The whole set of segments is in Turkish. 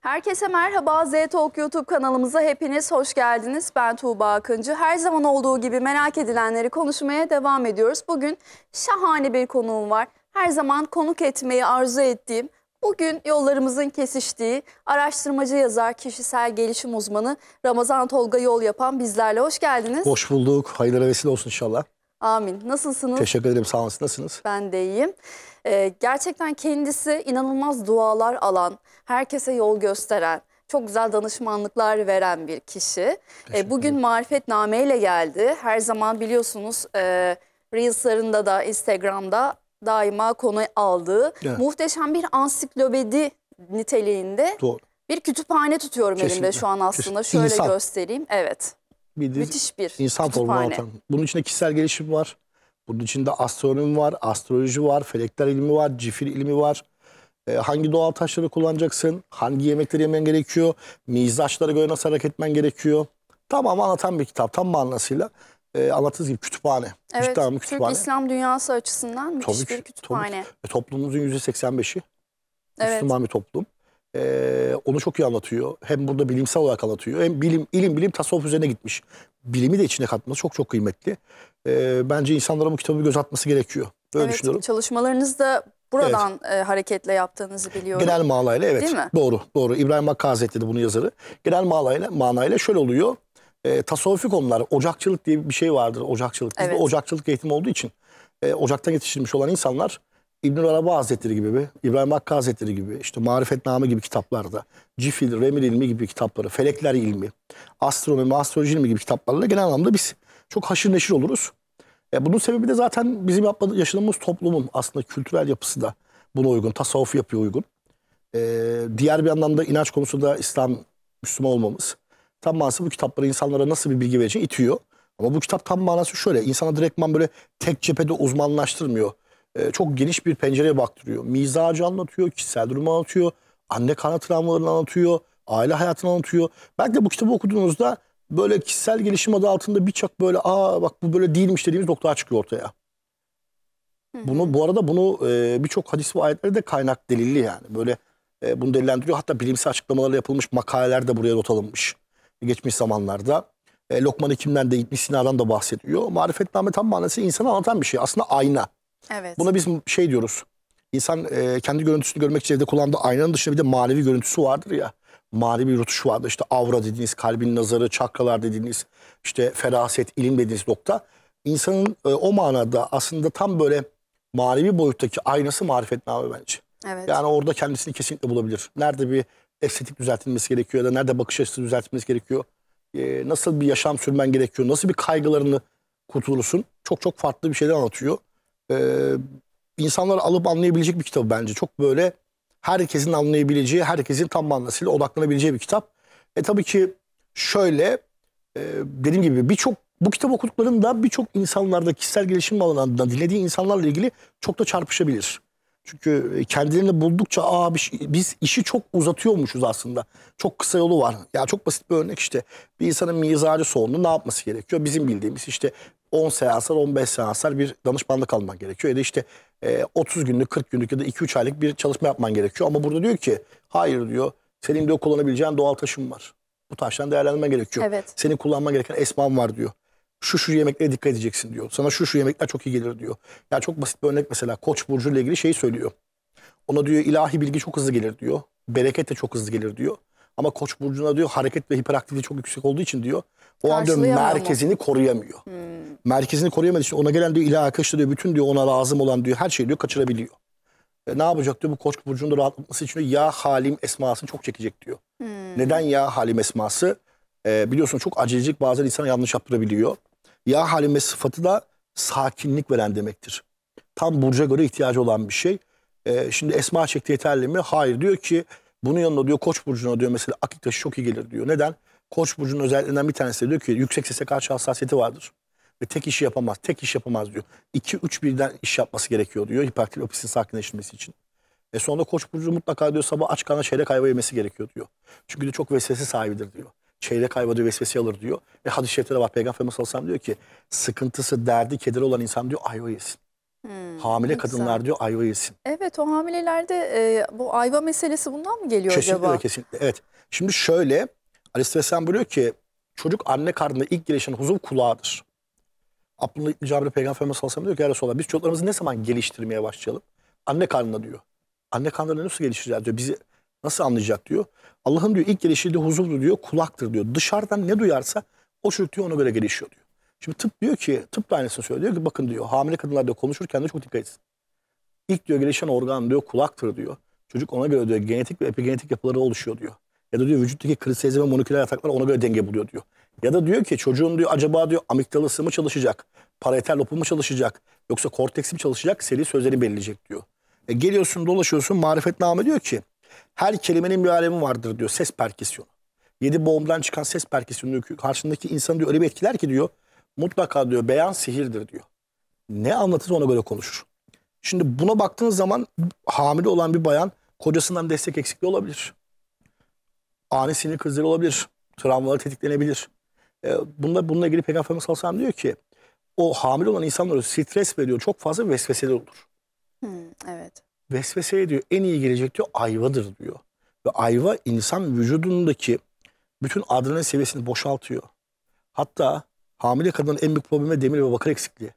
Herkese merhaba. Z Talk YouTube kanalımıza hepiniz hoş geldiniz. Ben Tuğba Akıncı. Her zaman olduğu gibi merak edilenleri konuşmaya devam ediyoruz. Bugün şahane bir konuğum var. Her zaman konuk etmeyi arzu ettiğim, bugün yollarımızın kesiştiği araştırmacı yazar, kişisel gelişim uzmanı Ramazan Tolga Yol yapan bizlerle. Hoş geldiniz. Hoş bulduk. Hayırlı vesile olsun inşallah. Amin. Nasılsınız? Teşekkür ederim. Sağ olun. Nasılsınız? Ben de iyiyim. Ee, gerçekten kendisi inanılmaz dualar alan, herkese yol gösteren, çok güzel danışmanlıklar veren bir kişi. E, bugün marifetname ile geldi. Her zaman biliyorsunuz e, Reels'larında da Instagram'da daima konu aldığı evet. muhteşem bir ansiklopedi niteliğinde Doğru. bir kütüphane tutuyorum Kesinlikle. elimde şu an aslında. Kesinlikle. Şöyle İnsan. göstereyim. Evet bir, Müthiş bir insan formuna atan. Bunun içinde kişisel gelişim var. Bunun içinde astronomi var, astroloji var, felekler ilmi var, cifir ilmi var. E, hangi doğal taşları kullanacaksın? Hangi yemekleri yemen gerekiyor? Mizaçlara göre nasıl hareket etmen gerekiyor? Tamam anlatan bir kitap tam manasıyla. E, anlattığınız gibi kütüphane. Evet, Kütüphane. İslam dünyası açısından müthiş tabii, bir kütüphane. Tabii, e, toplumumuzun %85'i evet. Müslüman bir toplum. Ee, onu çok iyi anlatıyor. Hem burada bilimsel olarak anlatıyor. Hem bilim, ilim bilim tasavvuf üzerine gitmiş. Bilimi de içine katması çok çok kıymetli. Ee, bence insanlara bu kitabı göz atması gerekiyor. Böyle evet, düşünüyorum. Çalışmalarınız da buradan evet. e, hareketle yaptığınızı biliyorum. Genel manayla evet. Değil mi? Doğru, doğru. İbrahim Hakkı Hazretleri bunu yazarı. Genel manayla, manayla şöyle oluyor. E, tasavvufi konular, ocakçılık diye bir şey vardır. Ocakçılık. evet. ocakçılık eğitimi olduğu için e, ocaktan yetiştirilmiş olan insanlar İbnül Arabi Hazretleri gibi, be, İbrahim Hakkı Hazretleri gibi, işte Marifetname gibi kitaplarda, Cifil, Remil ilmi gibi kitapları, Felekler ilmi, astronomi, astroloji ilmi gibi kitaplarla genel anlamda biz çok haşır neşir oluruz. E, bunun sebebi de zaten bizim yaşadığımız toplumun aslında kültürel yapısı da buna uygun, tasavvuf yapıya uygun. E, diğer bir anlamda inanç konusunda İslam, Müslüman olmamız. Tam manası bu kitapları insanlara nasıl bir bilgi vereceğini itiyor. Ama bu kitap tam manası şöyle, insana direktman böyle tek cephede uzmanlaştırmıyor e, çok geniş bir pencereye baktırıyor. Mizacı anlatıyor, kişisel durumu anlatıyor, anne kana travmalarını anlatıyor, aile hayatını anlatıyor. Belki de bu kitabı okuduğunuzda böyle kişisel gelişim adı altında birçok böyle aa bak bu böyle değilmiş dediğimiz noktalar çıkıyor ortaya. Bunu bu arada bunu e, birçok hadis ve ayetlerde de kaynak delilli yani. Böyle e, bunu delillendiriyor. Hatta bilimsel açıklamalarla yapılmış makaleler de buraya not alınmış. Geçmiş zamanlarda. E, Lokman Hekim'den de İbn Sina'dan da bahsediyor. Marifetname tam manası insanı anlatan bir şey. Aslında ayna. Evet. Buna biz şey diyoruz. İnsan e, kendi görüntüsünü görmek için evde kullandığı aynanın dışında bir de manevi görüntüsü vardır ya. Manevi bir rutuş vardır. İşte avra dediğiniz, kalbin nazarı, çakralar dediğiniz, işte feraset, ilim dediğiniz nokta. İnsanın e, o manada aslında tam böyle manevi boyuttaki aynası marifetname bence. Evet. Yani orada kendisini kesinlikle bulabilir. Nerede bir estetik düzeltilmesi gerekiyor ya da nerede bakış açısı düzeltilmesi gerekiyor. E, nasıl bir yaşam sürmen gerekiyor, nasıl bir kaygılarını kurtulursun. Çok çok farklı bir şeyler anlatıyor e, ee, insanlar alıp anlayabilecek bir kitabı bence. Çok böyle herkesin anlayabileceği, herkesin tam manasıyla odaklanabileceği bir kitap. E tabii ki şöyle e, dediğim gibi birçok bu kitap okuduklarında birçok insanlarda kişisel gelişim alanında dinlediği insanlarla ilgili çok da çarpışabilir. Çünkü e, kendilerini buldukça Aa, şey, biz işi çok uzatıyormuşuz aslında. Çok kısa yolu var. Ya çok basit bir örnek işte. Bir insanın mizacı soğudu ne yapması gerekiyor? Bizim bildiğimiz işte 10 seanslar 15 seanslar bir danışmanlık alman gerekiyor. Ya da işte e, 30 günlük 40 günlük ya da 2-3 aylık bir çalışma yapman gerekiyor. Ama burada diyor ki hayır diyor senin de kullanabileceğin doğal taşın var. Bu taştan değerlendirmen gerekiyor. Evet. Senin kullanman gereken esman var diyor. Şu şu yemeklere dikkat edeceksin diyor. Sana şu şu yemekler çok iyi gelir diyor. Ya çok basit bir örnek mesela Koç burcu ile ilgili şey söylüyor. Ona diyor ilahi bilgi çok hızlı gelir diyor. Bereket de çok hızlı gelir diyor. Ama Koç burcuna diyor hareket ve hiperaktifliği çok yüksek olduğu için diyor o an diyor merkezini koruyamıyor. Hmm. Merkezini koruyamadığı için ona gelen diyor ilahi akışta diyor bütün diyor ona lazım olan diyor her şeyi diyor kaçırabiliyor. E, ne yapacak diyor bu Koç burcunda rahatlatması için diyor, ya halim esmasını çok çekecek diyor. Hmm. Neden ya halim esması? E, biliyorsun çok acelecilik bazen insan yanlış yaptırabiliyor. Ya halime sıfatı da sakinlik veren demektir. Tam burca göre ihtiyacı olan bir şey. E, şimdi esma çekti yeterli mi? Hayır diyor ki bunun yanında diyor Koç burcuna diyor mesela akikaşı çok iyi gelir diyor. Neden? Koç burcunun özelliğinden bir tanesi diyor ki yüksek sese karşı hassasiyeti vardır. Ve tek işi yapamaz, tek iş yapamaz diyor. 2-3 birden iş yapması gerekiyor diyor hiperaktif opisin sakinleştirmesi için. ve sonunda koç burcu mutlaka diyor sabah aç karnına çeyrek ayva yemesi gerekiyor diyor. Çünkü de çok vesvese sahibidir diyor. Çeyrek ayva diyor vesvese alır diyor. Ve hadis-i şerifte de var Peygamberimiz sallallahu diyor ki sıkıntısı, derdi, kederi olan insan diyor ayva yesin. Hmm, Hamile güzel. kadınlar diyor ayva yesin. Evet o hamilelerde e, bu ayva meselesi bundan mı geliyor kesinlikle, acaba? Kesinlikle evet. Şimdi şöyle Aleyhisselam buyuruyor ki çocuk anne karnında ilk gelişen huzur kulağıdır. Abdullah İbni Cabir Peygamberimiz sallallahu diyor ki ya Resulallah biz çocuklarımızı ne zaman geliştirmeye başlayalım? Anne karnında diyor. Anne karnında nasıl geliştireceğiz diyor. Bizi nasıl anlayacak diyor. Allah'ın diyor ilk geliştirdiği huzurdu diyor kulaktır diyor. Dışarıdan ne duyarsa o çocuk diyor ona göre gelişiyor diyor. Şimdi tıp diyor ki, tıp da aynısını söylüyor ki bakın diyor hamile kadınlar diyor konuşurken de çok dikkat etsin. İlk diyor gelişen organ diyor kulaktır diyor. Çocuk ona göre diyor genetik ve epigenetik yapıları oluşuyor diyor. Ya da diyor vücuttaki kristalizme moleküler yataklar ona göre denge buluyor diyor. Ya da diyor ki çocuğun diyor acaba diyor amigdalası mı çalışacak? Parietal lobu mu çalışacak? Yoksa korteks mi çalışacak? Seri sözleri belirleyecek diyor. E geliyorsun dolaşıyorsun marifetname diyor ki her kelimenin bir alemi vardır diyor ses perküsyonu. Yedi boğumdan çıkan ses perküsyonu diyor, karşındaki insanı diyor öyle bir etkiler ki diyor mutlaka diyor beyan sihirdir diyor. Ne anlatır ona göre konuşur. Şimdi buna baktığınız zaman hamile olan bir bayan kocasından destek eksikliği olabilir. Ani sinir krizleri olabilir. Travmaları tetiklenebilir. E, bununla, bununla ilgili Peygamberimiz sallallahu diyor ki o hamile olan insanlara stres veriyor. Çok fazla vesveseli olur. Hmm, evet. Vesveseye diyor en iyi gelecek diyor ayvadır diyor. Ve ayva insan vücudundaki bütün adrenalin seviyesini boşaltıyor. Hatta hamile kadının en büyük problemi demir ve bakır eksikliği.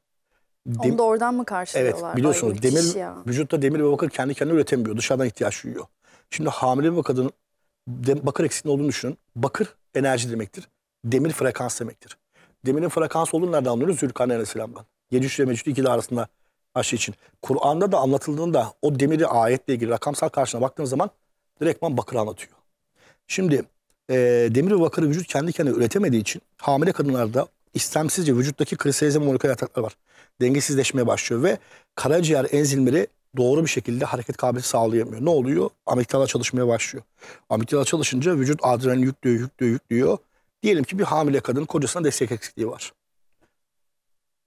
Dem Onu da oradan mı karşılıyorlar? Evet biliyorsunuz Ay, demir, vücutta demir ve bakır kendi kendine üretemiyor. Dışarıdan ihtiyaç duyuyor. Şimdi hamile bir kadının bakır eksikliği olduğunu düşünün. Bakır enerji demektir. Demir frekans demektir. Demirin frekans olduğunu nereden anlıyoruz? Zülkarneyn Aleyhisselam'dan. 700 ile Mecid ikili arasında aşı için. Kur'an'da da anlatıldığında o demiri ayetle ilgili rakamsal karşına baktığınız zaman direktman bakır anlatıyor. Şimdi e, demir ve bakırı vücut kendi kendine üretemediği için hamile kadınlarda istemsizce vücuttaki kristalizm moleküler ataklar var. Dengesizleşmeye başlıyor ve karaciğer enzimleri doğru bir şekilde hareket kabiliyeti sağlayamıyor. Ne oluyor? Amigdala çalışmaya başlıyor. Amigdala çalışınca vücut adrenalin yüklüyor, yüklüyor, yüklüyor. Diyelim ki bir hamile kadın kocasına destek eksikliği var.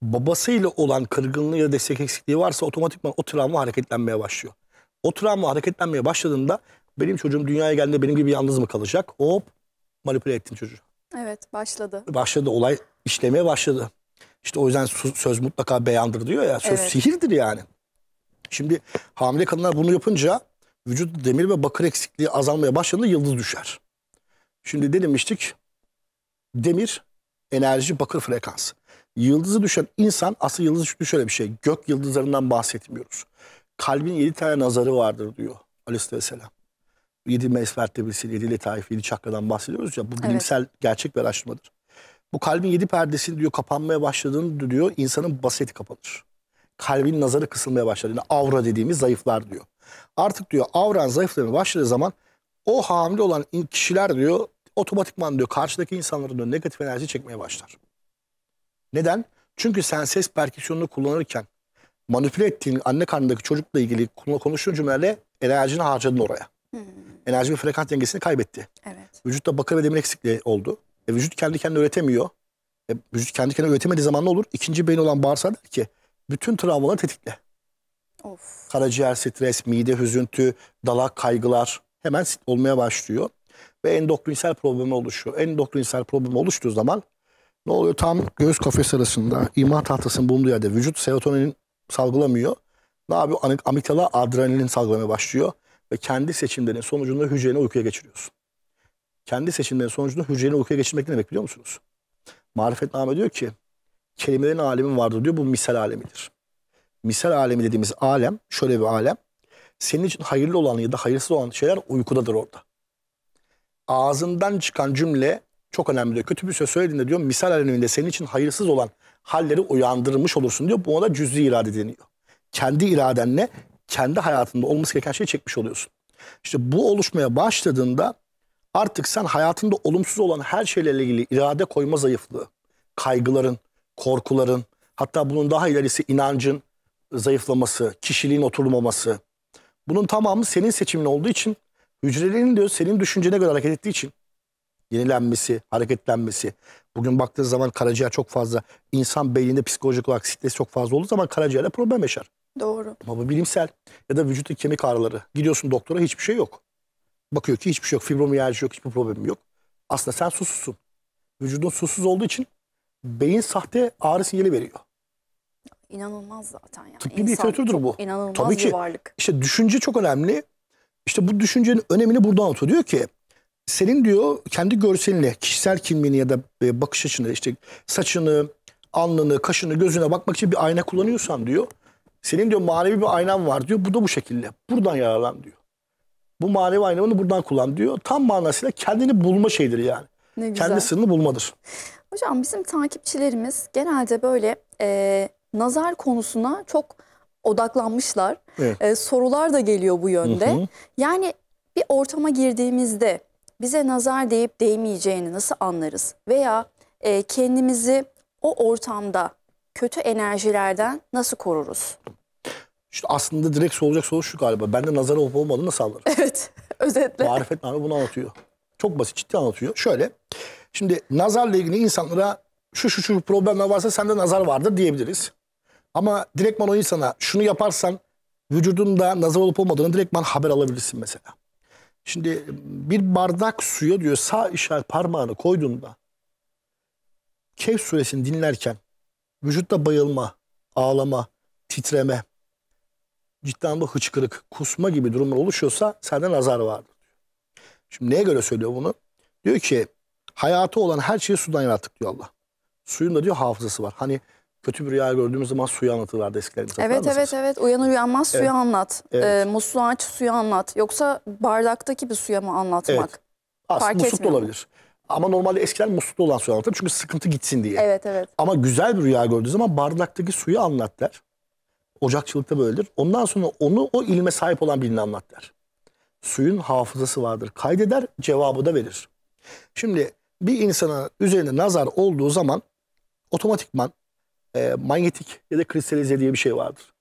Babasıyla olan kırgınlığı ya destek eksikliği varsa otomatikman o travma hareketlenmeye başlıyor. O travma hareketlenmeye başladığında benim çocuğum dünyaya geldiğinde benim gibi yalnız mı kalacak? Hop manipüle ettin çocuğu. Evet başladı. Başladı olay işlemeye başladı. İşte o yüzden söz mutlaka beyandır diyor ya. Söz evet. sihirdir yani. Şimdi hamile kadınlar bunu yapınca vücut demir ve bakır eksikliği azalmaya başladığında yıldız düşer. Şimdi ne demiştik? Demir, enerji, bakır frekans. Yıldızı düşen insan, asıl yıldızı düşen şöyle bir şey. Gök yıldızlarından bahsetmiyoruz. Kalbin yedi tane nazarı vardır diyor aleyhisselam. Yedi mesfert tebisi, yedi letaif, yedi çakradan bahsediyoruz ya. Bu bilimsel evet. gerçek bir araştırmadır. Bu kalbin yedi perdesini diyor kapanmaya başladığını diyor insanın baseti kapanır. Kalbin nazarı kısılmaya başlar. Yani avra dediğimiz zayıflar diyor. Artık diyor avran zayıflamaya başladığı zaman o hamile olan kişiler diyor otomatikman diyor karşıdaki insanların diyor, negatif enerji çekmeye başlar. Neden? Çünkü sen ses perküsyonunu kullanırken manipüle ettiğin anne karnındaki çocukla ilgili konuştuğun cümlelerle enerjini harcadın oraya. Hmm. Enerji ve frekans dengesini kaybetti. Evet. Vücutta bakır ve demir eksikliği oldu. E, vücut kendi kendine üretemiyor. E, vücut kendi kendine üretemediği zaman ne olur? İkinci beyin olan bağırsak der ki bütün travmaları tetikle. Of. Karaciğer stres, mide hüzüntü, dalak kaygılar hemen olmaya başlıyor. Ve endokrinsel problemi oluşuyor. Endokrinsel problemi oluştuğu zaman ne oluyor? Tam göğüs kafes arasında imha tahtasının bulunduğu yerde vücut serotonin salgılamıyor. Ne yapıyor? Amitala adrenalin salgılamaya başlıyor. Ve kendi seçimlerin sonucunda hücreni uykuya geçiriyorsun kendi seçimleri sonucunda hücrenin uykuya geçirmek ne demek biliyor musunuz? Marifetname diyor ki kelimelerin alemi vardır diyor bu misal alemidir. Misal alemi dediğimiz alem şöyle bir alem. Senin için hayırlı olan ya da hayırsız olan şeyler uykudadır orada. Ağzından çıkan cümle çok önemli diyor. Kötü bir söz söylediğinde diyor misal aleminde senin için hayırsız olan halleri uyandırmış olursun diyor. Buna da cüz'i irade deniyor. Kendi iradenle kendi hayatında olması gereken şeyi çekmiş oluyorsun. İşte bu oluşmaya başladığında Artık sen hayatında olumsuz olan her şeyle ilgili irade koyma zayıflığı, kaygıların, korkuların, hatta bunun daha ilerisi inancın zayıflaması, kişiliğin oturmaması. Bunun tamamı senin seçimin olduğu için hücrelerin diyor senin düşüncene göre hareket ettiği için yenilenmesi, hareketlenmesi. Bugün baktığınız zaman karaciğer çok fazla, insan beyninde psikolojik olarak stres çok fazla olduğu zaman karaciğerde problem yaşar. Doğru. Ama bu bilimsel ya da vücuttaki kemik ağrıları. Gidiyorsun doktora hiçbir şey yok. Bakıyor ki hiçbir şey yok. Fibromiyalji yok, hiçbir problemim yok. Aslında sen susuzsun. Vücudun susuz olduğu için beyin sahte ağrı sinyali veriyor. İnanılmaz zaten yani. Tıbbi bir literatürdür bu. İnanılmaz Tabii ki, varlık. İşte düşünce çok önemli. İşte bu düşüncenin önemini buradan anlatıyor. Diyor ki senin diyor kendi görseline, kişisel kimliğini ya da e, bakış açını, işte saçını, alnını, kaşını, gözüne bakmak için bir ayna kullanıyorsan diyor. Senin diyor manevi bir aynan var diyor. Bu da bu şekilde. Buradan yararlan diyor. Bu manevi aynamını buradan kullan diyor. Tam manasıyla kendini bulma şeydir yani. Ne güzel. Kendi sırrını bulmadır. Hocam bizim takipçilerimiz genelde böyle e, nazar konusuna çok odaklanmışlar. Evet. E, sorular da geliyor bu yönde. Hı hı. Yani bir ortama girdiğimizde bize nazar deyip değmeyeceğini nasıl anlarız? Veya e, kendimizi o ortamda kötü enerjilerden nasıl koruruz? İşte aslında direkt sorulacak soru şu galiba. Bende nazar olup olmadığını nasıl anlarım? Evet. Özetle. Marifetname bunu anlatıyor. Çok basit ciddi anlatıyor. Şöyle. Şimdi nazarla ilgili insanlara şu şu şu problemler varsa sende nazar vardır diyebiliriz. Ama direktman o insana şunu yaparsan vücudunda nazar olup olmadığını direktman haber alabilirsin mesela. Şimdi bir bardak suya diyor sağ işaret parmağını koyduğunda Kehf suresini dinlerken vücutta bayılma, ağlama, titreme, ciddi anlamda hıçkırık, kusma gibi durumlar oluşuyorsa senden azar vardır. Şimdi neye göre söylüyor bunu? Diyor ki hayatı olan her şeyi sudan yarattık diyor Allah. Suyun da diyor hafızası var. Hani kötü bir rüya gördüğümüz zaman suyu anlatırlardı eskilerimiz. Evet evet evet uyanır uyanmaz suyu evet. anlat. Evet. E, musluğu aç suyu anlat. Yoksa bardaktaki bir suya mı anlatmak? Evet. Aslında musluk da olabilir. Ama normalde eskiler muslukta olan suyu anlatır çünkü sıkıntı gitsin diye. Evet evet. Ama güzel bir rüya gördüğü zaman bardaktaki suyu anlat der. Ocakçılıkta böyledir. Ondan sonra onu o ilme sahip olan birini anlat der. Suyun hafızası vardır. Kaydeder, cevabı da verir. Şimdi bir insana üzerinde nazar olduğu zaman otomatikman e, manyetik ya da kristalize diye bir şey vardır.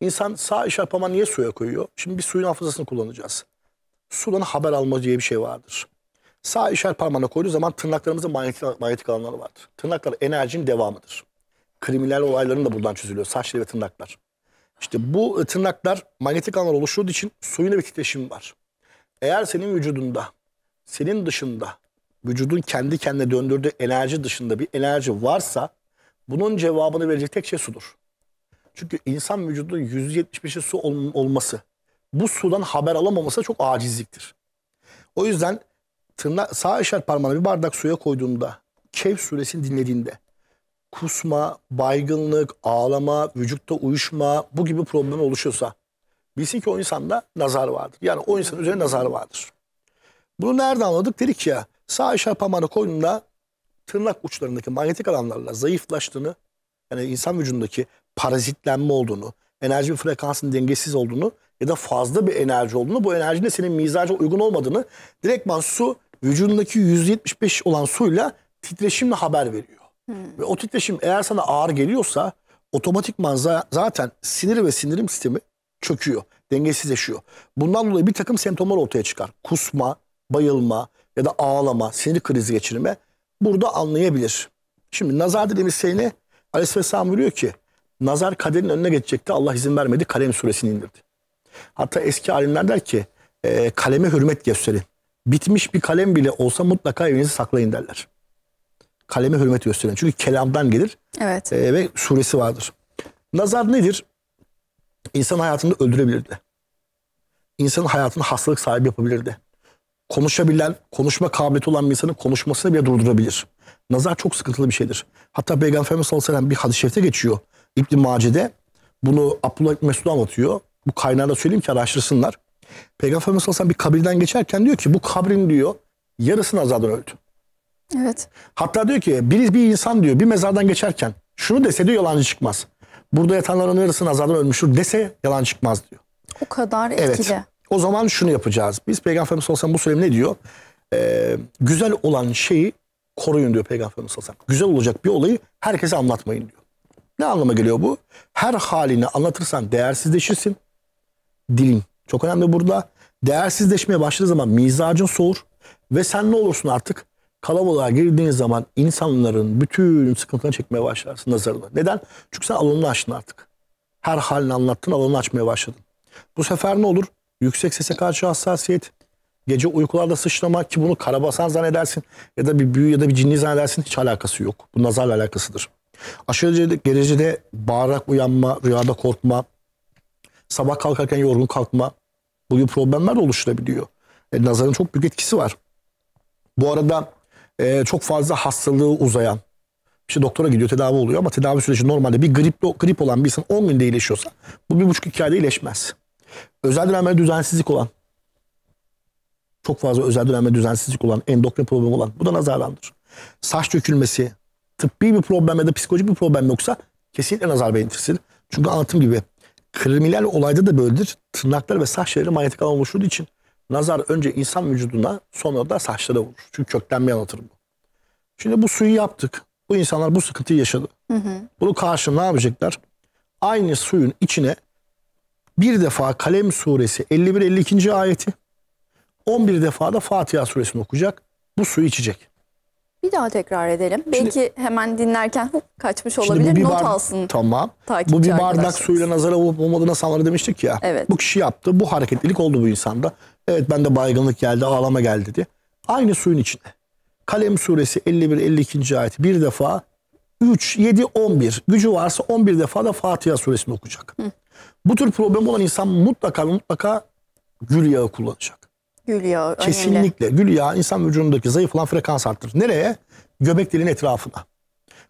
İnsan sağ eşarpama niye suya koyuyor? Şimdi bir suyun hafızasını kullanacağız. Sudan haber alma diye bir şey vardır. Sağ işaret parmağına koyduğu zaman tırnaklarımızın manyetik, manyetik alanları vardır. Tırnaklar enerjinin devamıdır. Kriminal olayların da buradan çözülüyor. Saçları ve tırnaklar. İşte bu e, tırnaklar manyetik alanlar oluşturduğu için suyun bir titreşim var. Eğer senin vücudunda, senin dışında, vücudun kendi kendine döndürdüğü enerji dışında bir enerji varsa bunun cevabını verecek tek şey sudur. Çünkü insan vücudunun %75'i su ol olması, bu sudan haber alamaması çok acizliktir. O yüzden tırna sağ işaret parmağına bir bardak suya koyduğunda, Kehf suresini dinlediğinde, kusma, baygınlık, ağlama, vücutta uyuşma bu gibi problem oluşuyorsa bilsin ki o insanda nazar vardır. Yani o insanın üzerine nazar vardır. Bunu nerede anladık? Dedik ya sağ işaret parmağını koyduğunda tırnak uçlarındaki manyetik alanlarla zayıflaştığını yani insan vücudundaki parazitlenme olduğunu, enerji frekansının dengesiz olduğunu ya da fazla bir enerji olduğunu, bu enerjinin senin mizaca uygun olmadığını direktman su vücudundaki 175 olan suyla titreşimle haber veriyor. Hmm. Ve o titreşim eğer sana ağır geliyorsa otomatikman zaten sinir ve sinirim sistemi çöküyor. Dengesizleşiyor. Bundan dolayı bir takım semptomlar ortaya çıkar. Kusma, bayılma ya da ağlama, sinir krizi geçirme burada anlayabilir. Şimdi nazar dediğimiz şey ne? Aleyhisselam buyuruyor ki nazar kaderin önüne geçecekti. Allah izin vermedi. Kalem suresini indirdi. Hatta eski alimler der ki e, kaleme hürmet gösterin. Bitmiş bir kalem bile olsa mutlaka evinizi saklayın derler kaleme hürmet gösteren. Çünkü kelamdan gelir evet. e, ve suresi vardır. Nazar nedir? İnsan hayatını öldürebilirdi. İnsanın hayatını hastalık sahibi yapabilirdi. Konuşabilen, konuşma kabiliyeti olan bir insanın konuşmasını bile durdurabilir. Nazar çok sıkıntılı bir şeydir. Hatta Peygamber Efendimiz sallallahu aleyhi ve sellem bir hadis-i geçiyor. İbn-i Mace'de bunu Abdullah Mesud anlatıyor. Bu kaynağına söyleyeyim ki araştırsınlar. Peygamber Efendimiz sallallahu aleyhi ve sellem bir kabirden geçerken diyor ki bu kabrin diyor yarısı nazardan öldü. Evet. Hatta diyor ki bir, bir insan diyor bir mezardan geçerken şunu dese diyor yalancı çıkmaz. Burada yatanların yarısının azardan ölmüştür dese yalan çıkmaz diyor. O kadar etkili. Evet. O zaman şunu yapacağız. Biz Peygamberimiz sallallahu bu söylemi ne diyor? Ee, güzel olan şeyi koruyun diyor Peygamberimiz sallallahu Güzel olacak bir olayı herkese anlatmayın diyor. Ne anlama geliyor bu? Her halini anlatırsan değersizleşirsin. Dilin çok önemli burada. Değersizleşmeye başladığı zaman mizacın soğur. Ve sen ne olursun artık? kalabalığa girdiğin zaman insanların bütün sıkıntılarını çekmeye başlarsın nazarına. Neden? Çünkü sen alanını açtın artık. Her halini anlattın, alanını açmaya başladın. Bu sefer ne olur? Yüksek sese karşı hassasiyet, gece uykularda sıçrama ki bunu karabasan zannedersin ya da bir büyü ya da bir cinli zannedersin hiç alakası yok. Bu nazarla alakasıdır. Aşırı derecede bağırarak uyanma, rüyada korkma, sabah kalkarken yorgun kalkma bu gibi problemler oluşturabiliyor. E, nazarın çok büyük etkisi var. Bu arada e, çok fazla hastalığı uzayan işte doktora gidiyor tedavi oluyor ama tedavi süreci normalde bir grip, grip olan bir insan 10 günde iyileşiyorsa bu bir buçuk iki ayda iyileşmez. Özel dönemde düzensizlik olan çok fazla özel dönemde düzensizlik olan endokrin problemi olan bu da nazardandır. Saç dökülmesi tıbbi bir problem ya da psikolojik bir problem yoksa kesinlikle nazar belirtisidir. Çünkü anlatım gibi kriminal olayda da böyledir. Tırnaklar ve saç şeyleri manyetik alan oluşturduğu için Nazar önce insan vücuduna sonra da saçlara vurur. Çünkü kökten köklenmeyi anlatır bu. Şimdi bu suyu yaptık. Bu insanlar bu sıkıntıyı yaşadı. Hı hı. Bunu karşı ne yapacaklar? Aynı suyun içine bir defa Kalem suresi 51-52. ayeti 11 defa da Fatiha suresini okuyacak. Bu suyu içecek. Bir daha tekrar edelim. Şimdi, Belki hemen dinlerken hop, kaçmış olabilir. Bir Not alsın. Tamam. Bu bir bardak suyla nazara olup olmadığına sanları demiştik ya. Evet. Bu kişi yaptı. Bu hareketlilik oldu bu insanda. Evet ben de baygınlık geldi, ağlama geldi diye. Aynı suyun içinde. Kalem suresi 51-52. ayet bir defa 3, 7, 11 gücü varsa 11 defa da Fatiha suresini okuyacak. Hı. Bu tür problem olan insan mutlaka mutlaka gül yağı kullanacak. Gül yağı Kesinlikle. Önemli. Gül yağı insan vücudundaki zayıf olan frekans arttırır. Nereye? Göbek deliğinin etrafına.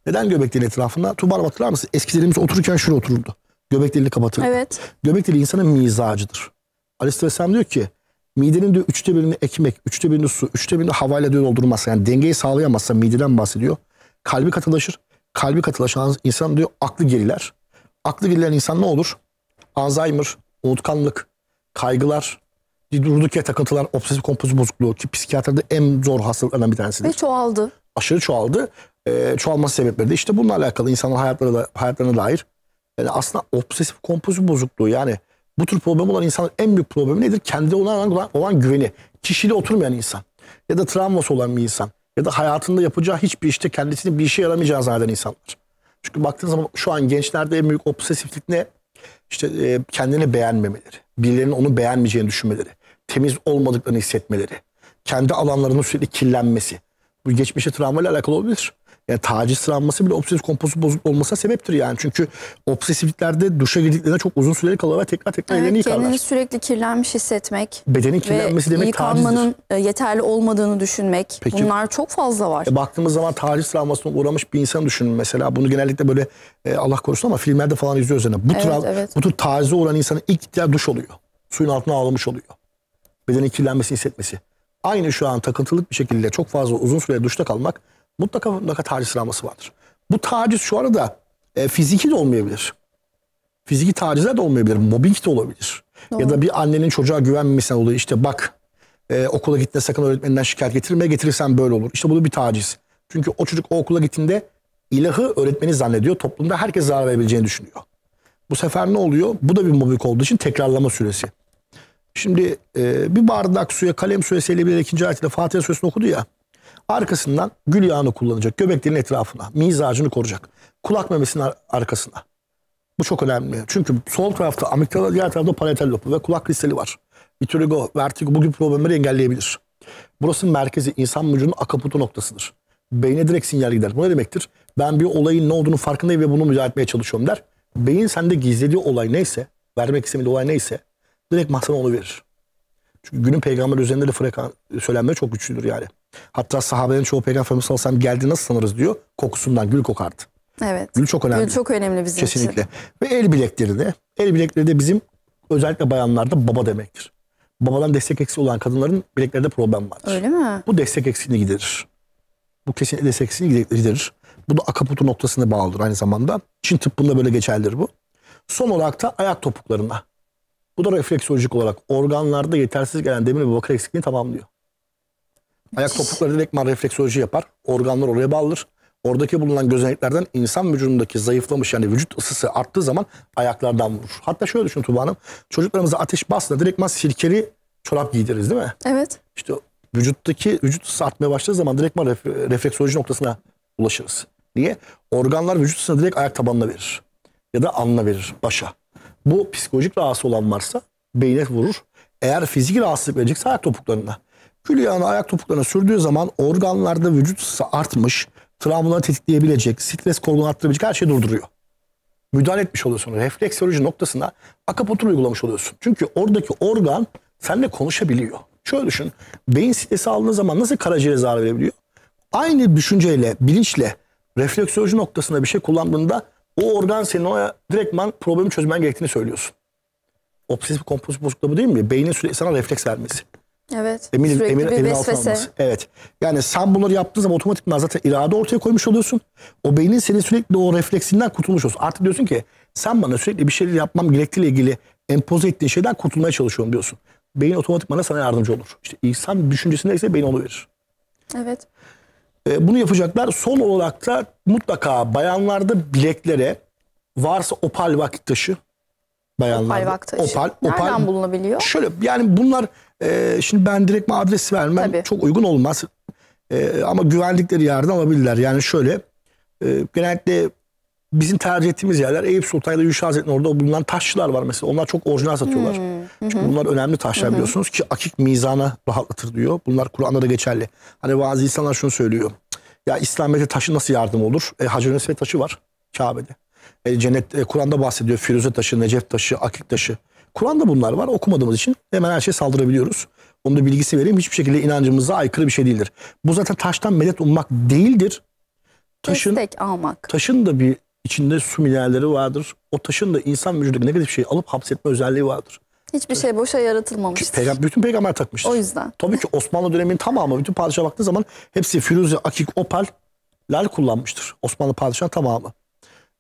Neden göbek deliğinin etrafına? Tubar hatırlar mısın? Eskilerimiz otururken şuraya otururdu. Göbek deliğini kapatırdı. Evet. Göbek deliği insanın mizacıdır. Aleyhisselam diyor ki Midenin diyor üçte birini ekmek, üçte birini su, üçte birini havayla diyor doldurmazsa yani dengeyi sağlayamazsa mideden bahsediyor. Kalbi katılaşır. Kalbi katılaşan insan diyor aklı geriler. Aklı gerilen insan ne olur? Alzheimer, unutkanlık, kaygılar, durduk yere takıntılar, obsesif kompulsif bozukluğu ki psikiyatride en zor hastalıklardan bir tanesidir. Ve çoğaldı. Aşırı çoğaldı. E, çoğalması sebepleri de işte bununla alakalı insanların hayatlarına, hayatlarına dair yani aslında obsesif kompulsif bozukluğu yani bu tür problem olan insanın en büyük problemi nedir? Kendi olan, olan, olan güveni. Kişiyle oturmayan insan. Ya da travması olan bir insan. Ya da hayatında yapacağı hiçbir işte kendisini bir işe yaramayacağı zanneden insanlar. Çünkü baktığın zaman şu an gençlerde en büyük obsesiflik ne? İşte e, kendini beğenmemeleri. Birilerinin onu beğenmeyeceğini düşünmeleri. Temiz olmadıklarını hissetmeleri. Kendi alanlarının sürekli kirlenmesi. Bu geçmişe travmayla alakalı olabilir yani taciz sıranması bile obsesif kompulsif bozukluk olmasına sebeptir yani. Çünkü obsesifliklerde duşa girdiklerinde çok uzun süreli kalır ve tekrar tekrar evet, ellerini yıkarlar. Kendini sürekli kirlenmiş hissetmek. Bedenin kirlenmesi demek tacizdir. E, yeterli olmadığını düşünmek. Peki, Bunlar çok fazla var. E, baktığımız zaman taciz sıranmasına uğramış bir insan düşünün mesela. Bunu genellikle böyle e, Allah korusun ama filmlerde falan izliyoruz. Yani. Bu, evet, tral, evet. bu tür tacize uğrayan insanın ilk ihtiyacı duş oluyor. Suyun altına ağlamış oluyor. Bedenin kirlenmesi hissetmesi. Aynı şu an takıntılık bir şekilde çok fazla uzun süre duşta kalmak Mutlaka mutlaka taciz travması vardır. Bu taciz şu arada e, fiziki de olmayabilir. Fiziki tacizler de olmayabilir. Mobbing de olabilir. Doğru. Ya da bir annenin çocuğa güvenmemesinden oluyor işte bak e, okula gitme sakın öğretmeninden şikayet getirme getirirsen böyle olur. İşte bu da bir taciz. Çünkü o çocuk o okula gittiğinde ilahı öğretmeni zannediyor. Toplumda herkes zarar verebileceğini düşünüyor. Bu sefer ne oluyor? Bu da bir mobbing olduğu için tekrarlama süresi. Şimdi e, bir bardak suya kalem suresiyle bir ikinci ayetle Fatiha suresini okudu ya. Arkasından gül yağını kullanacak. Göbek dilinin etrafına. Mizacını koruyacak. Kulak memesinin ar arkasına. Bu çok önemli. Çünkü sol tarafta amigdala, diğer tarafta palatal lobu ve kulak kristali var. Vitiligo, vertigo bu gibi problemleri engelleyebilir. Burasının merkezi insan vücudunun akaputu noktasıdır. Beyne direkt sinyal gider. Bu ne demektir? Ben bir olayın ne olduğunu farkındayım ve bunu müdahale etmeye çalışıyorum der. Beyin sende gizlediği olay neyse, vermek istemediği olay neyse direkt masana onu verir. Çünkü günün peygamber üzerinde de frekan, söylenme çok güçlüdür yani. Hatta sahabenin çoğu peygamberimiz sallallahu aleyhi ve sellem geldi nasıl sanırız diyor. Kokusundan gül kokardı. Evet. Gül çok önemli. Gül çok önemli bizim Kesinlikle. için. Kesinlikle. Ve el bilekleri de. El bilekleri de bizim özellikle bayanlarda baba demektir. Babadan destek eksiği olan kadınların bileklerde problem vardır. Öyle mi? Bu destek eksiğini giderir. Bu kesin destek eksiğini giderir. Bu da akaputu noktasına bağlıdır aynı zamanda. Çin tıbbında böyle geçerlidir bu. Son olarak da ayak topuklarına. Bu da refleksolojik olarak organlarda yetersiz gelen demir ve bakır eksikliğini tamamlıyor. Ayak topukları direktman refleksoloji yapar. Organlar oraya bağlıdır. Oradaki bulunan gözeneklerden insan vücudundaki zayıflamış yani vücut ısısı arttığı zaman ayaklardan vurur. Hatta şöyle düşün Tuba Hanım. Çocuklarımıza ateş bastığında direktman sirkeli çorap giydiririz değil mi? Evet. İşte vücuttaki vücut ısısı artmaya başladığı zaman direktman ref, refleksoloji noktasına ulaşırız. Niye? Organlar vücut ısısını direkt ayak tabanına verir. Ya da alnına verir, başa. Bu psikolojik rahatsız olan varsa beyne vurur. Eğer fizik rahatsızlık verecekse ayak topuklarına. Külliyağını ayak topuklarına sürdüğü zaman organlarda vücut ısısı artmış, travmaları tetikleyebilecek, stres korkunu arttırabilecek her şeyi durduruyor. Müdahale etmiş oluyorsun. Refleksoloji noktasına akapunkturu uygulamış oluyorsun. Çünkü oradaki organ seninle konuşabiliyor. Şöyle düşün. Beyin stresi aldığı zaman nasıl karaciğere zarar verebiliyor? Aynı düşünceyle, bilinçle refleksoloji noktasında bir şey kullandığında o organ senin ona direktman problemi çözmen gerektiğini söylüyorsun. Obsesif kompulsif bozukluğu bu değil mi? Beynin sürekli sana refleks vermesi. Evet. Emin, emin, bir emin vesvese. Evet. Yani sen bunları yaptığın zaman otomatik zaten irade ortaya koymuş oluyorsun. O beynin senin sürekli o refleksinden kurtulmuş olsun. Artık diyorsun ki sen bana sürekli bir şeyler yapmam gerektiğiyle ilgili empoze ettiğin şeyden kurtulmaya çalışıyorum diyorsun. Beyin otomatik bana sana yardımcı olur. İşte insan düşüncesinde ise beyin onu Evet. Ee, bunu yapacaklar. Son olarak da mutlaka bayanlarda bileklere varsa opal vakit taşı bayanlarda. Opal vakti. Opal, opal. Nereden bulunabiliyor? Şöyle yani bunlar e, şimdi ben direkt adresi vermem Tabii. çok uygun olmaz. E, ama güvendikleri yerden alabilirler. Yani şöyle e, genellikle bizim tercih ettiğimiz yerler Eyüp Sultan'da Yuşa Hazretleri'nin orada bulunan taşçılar var mesela. Onlar çok orijinal satıyorlar. Hmm. Çünkü bunlar önemli taşlar hmm. biliyorsunuz ki akik mizana rahatlatır diyor. Bunlar Kur'an'da da geçerli. Hani bazı insanlar şunu söylüyor. Ya İslamiyet'e taşı nasıl yardım olur? E, Hacı Nesve taşı var Kabe'de. E, cennet e, Kur'an'da bahsediyor. Firuze taşı, Necef taşı, akik taşı. Kur'an'da bunlar var. Okumadığımız için hemen her şeye saldırabiliyoruz. Onu da bilgisi vereyim. Hiçbir şekilde inancımıza aykırı bir şey değildir. Bu zaten taştan medet ummak değildir. Taşın, Destek almak. Taşın da bir içinde su mineralleri vardır. O taşın da insan vücudundaki negatif şeyi alıp hapsetme özelliği vardır. Hiçbir şey boşa yaratılmamıştır. Peygamber, bütün peygamber takmıştır. O yüzden. Tabii ki Osmanlı döneminin tamamı bütün padişaha baktığı zaman hepsi Firuze, Akik, Opal, Lal kullanmıştır. Osmanlı padişahı tamamı.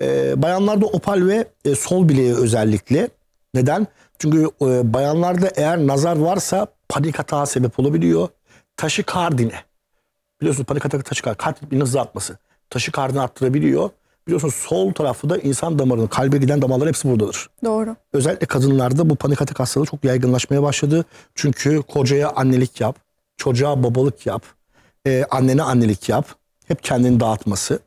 Ee, bayanlarda opal ve e, sol bileği özellikle. Neden? Çünkü e, bayanlarda eğer nazar varsa panik hata sebep olabiliyor. Taşı kardine. Biliyorsunuz panik atak taşı kardine. Kalp ritminin hızlı atması. Taşı kardine arttırabiliyor. Biliyorsunuz sol tarafı da insan damarının, kalbe giden damarların hepsi buradadır. Doğru. Özellikle kadınlarda bu panik atak hastalığı çok yaygınlaşmaya başladı. Çünkü kocaya annelik yap, çocuğa babalık yap, e, annene annelik yap. Hep kendini dağıtması.